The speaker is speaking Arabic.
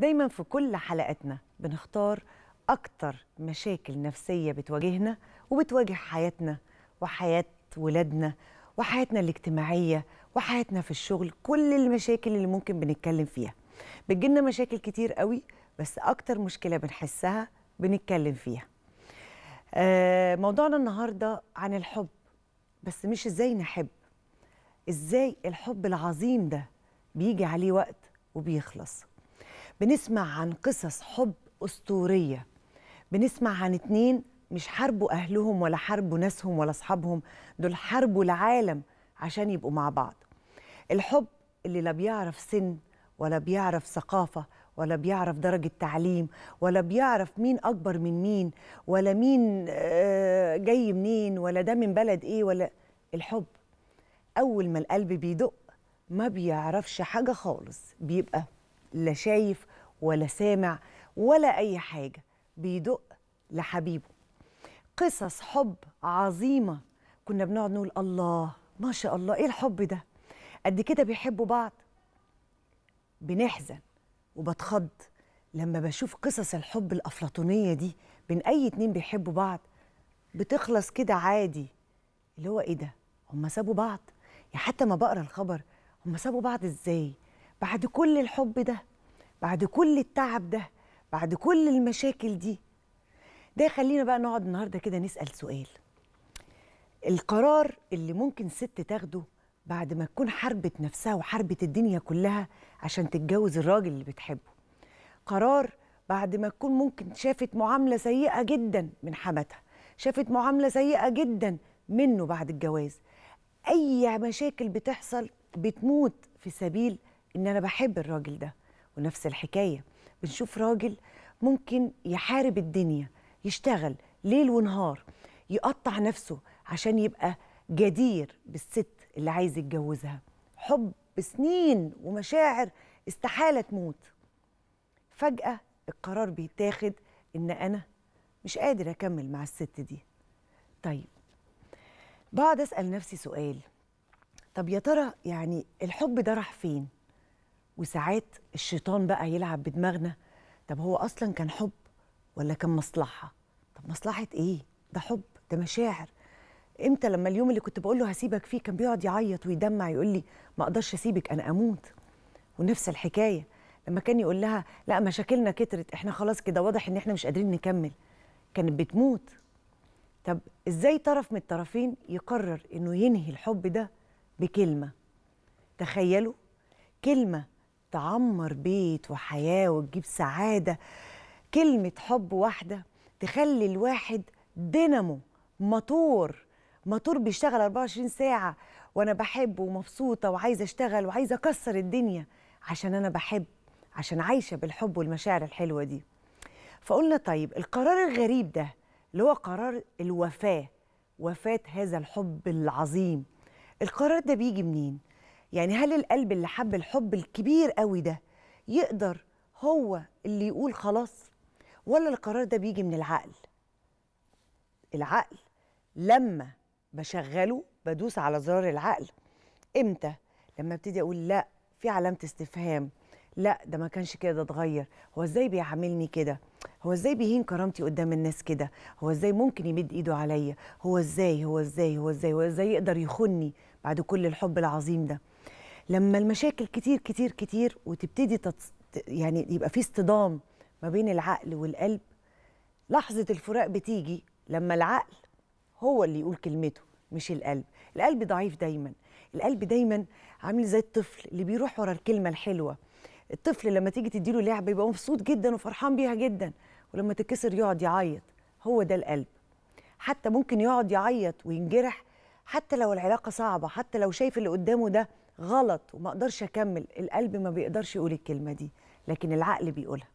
دايما في كل حلقاتنا بنختار أكتر مشاكل نفسية بتواجهنا وبتواجه حياتنا وحياة ولادنا وحياتنا الاجتماعية وحياتنا في الشغل كل المشاكل اللي ممكن بنتكلم فيها بتجيلنا مشاكل كتير قوي بس أكتر مشكلة بنحسها بنتكلم فيها آه، موضوعنا النهاردة عن الحب بس مش إزاي نحب إزاي الحب العظيم ده بيجي عليه وقت وبيخلص بنسمع عن قصص حب أسطورية بنسمع عن اتنين مش حاربوا أهلهم ولا حاربوا ناسهم ولا أصحابهم دول حاربوا العالم عشان يبقوا مع بعض الحب اللي لا بيعرف سن ولا بيعرف ثقافة ولا بيعرف درجة تعليم ولا بيعرف مين أكبر من مين ولا مين آه، جاي منين ولا ده من بلد إيه ولا الحب أول ما القلب بيدق ما بيعرفش حاجة خالص بيبقى لا شايف ولا سامع ولا أي حاجة بيدق لحبيبه قصص حب عظيمة كنا بنقعد نقول الله ما شاء الله إيه الحب ده قد كده بيحبوا بعض بنحزن وبتخض لما بشوف قصص الحب الأفلاطونية دي بين أي اتنين بيحبوا بعض بتخلص كده عادي اللي هو إيه ده هما سابوا بعض يعني حتى ما بقرا الخبر هما سابوا بعض إزاي بعد كل الحب ده بعد كل التعب ده بعد كل المشاكل دي ده يخلينا بقى نقعد النهارده كده نسال سؤال القرار اللي ممكن ست تاخده بعد ما تكون حاربت نفسها وحاربت الدنيا كلها عشان تتجوز الراجل اللي بتحبه قرار بعد ما تكون ممكن شافت معامله سيئه جدا من حماتها شافت معامله سيئه جدا منه بعد الجواز اي مشاكل بتحصل بتموت في سبيل ان انا بحب الراجل ده ونفس الحكايه بنشوف راجل ممكن يحارب الدنيا يشتغل ليل ونهار يقطع نفسه عشان يبقى جدير بالست اللي عايز يتجوزها حب سنين ومشاعر استحاله تموت فجاه القرار بيتاخد ان انا مش قادر اكمل مع الست دي طيب بقعد اسال نفسي سؤال طب يا ترى يعني الحب ده راح فين وساعات الشيطان بقى يلعب بدماغنا طب هو اصلا كان حب ولا كان مصلحه طب مصلحه ايه ده حب ده مشاعر امتى لما اليوم اللي كنت بقول له هسيبك فيه كان بيقعد يعيط ويدمع يقول لي ما اقدرش اسيبك انا اموت ونفس الحكايه لما كان يقول لها لا مشاكلنا كترت احنا خلاص كده واضح ان احنا مش قادرين نكمل كانت بتموت طب ازاي طرف من الطرفين يقرر انه ينهي الحب ده بكلمه تخيلوا كلمه تعمر بيت وحياة وتجيب سعادة كلمة حب واحدة تخلي الواحد دينامو مطور مطور بيشتغل 24 ساعة وأنا بحب ومبسوطة وعايزة أشتغل وعايزة أكسر الدنيا عشان أنا بحب عشان عايشة بالحب والمشاعر الحلوة دي فقلنا طيب القرار الغريب ده اللي هو قرار الوفاة وفاة هذا الحب العظيم القرار ده بيجي منين؟ يعني هل القلب اللي حب الحب الكبير قوي ده يقدر هو اللي يقول خلاص ولا القرار ده بيجي من العقل العقل لما بشغله بدوس على زرار العقل امتى لما ابتدي اقول لا في علامه استفهام لا ده ما كانش كده ده اتغير هو ازاي بيعاملني كده هو ازاي بيهين كرامتي قدام الناس كده هو ازاي ممكن يمد ايده عليا هو ازاي هو ازاي هو ازاي هو ازاي يقدر يخني بعد كل الحب العظيم ده لما المشاكل كتير كتير كتير وتبتدي تت... يعني يبقى في اصطدام ما بين العقل والقلب لحظة الفراق بتيجي لما العقل هو اللي يقول كلمته مش القلب القلب ضعيف دايما القلب دايما عامل زي الطفل اللي بيروح ورا الكلمة الحلوة الطفل لما تيجي تديله لعبة يبقى مبسوط جدا وفرحان بيها جدا ولما تتكسر يقعد يعيط هو ده القلب حتى ممكن يقعد يعيط وينجرح حتى لو العلاقة صعبة حتى لو شايف اللي قدامه ده غلط وما اقدرش اكمل القلب ما بيقدرش يقول الكلمه دي لكن العقل بيقولها